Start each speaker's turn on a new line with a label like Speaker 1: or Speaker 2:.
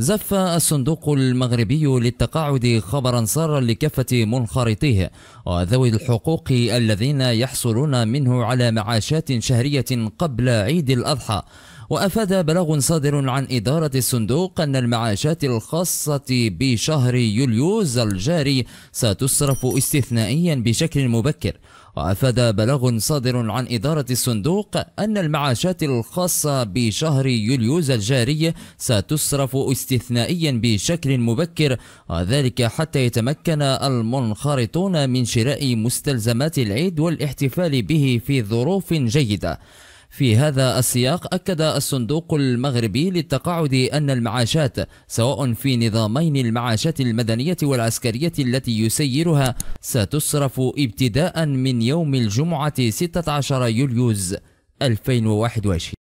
Speaker 1: زف الصندوق المغربي للتقاعد خبرا سارا لكافة منخرطيه وذوي الحقوق الذين يحصلون منه على معاشات شهرية قبل عيد الأضحى وأفاد بلاغ صادر عن إدارة الصندوق أن المعاشات الخاصة بشهر يوليوز الجاري ستصرف استثنائيا بشكل مبكر وأفاد بلاغ صادر عن إدارة الصندوق أن المعاشات الخاصة بشهر يوليوز الجاري ستصرف استثنائيا بشكل مبكر وذلك حتى يتمكن المنخرطون من شراء مستلزمات العيد والاحتفال به في ظروف جيدة في هذا السياق أكد الصندوق المغربي للتقاعد أن المعاشات سواء في نظامين المعاشات المدنية والعسكرية التي يسيرها ستصرف ابتداء من يوم الجمعة 16
Speaker 2: يوليوز 2021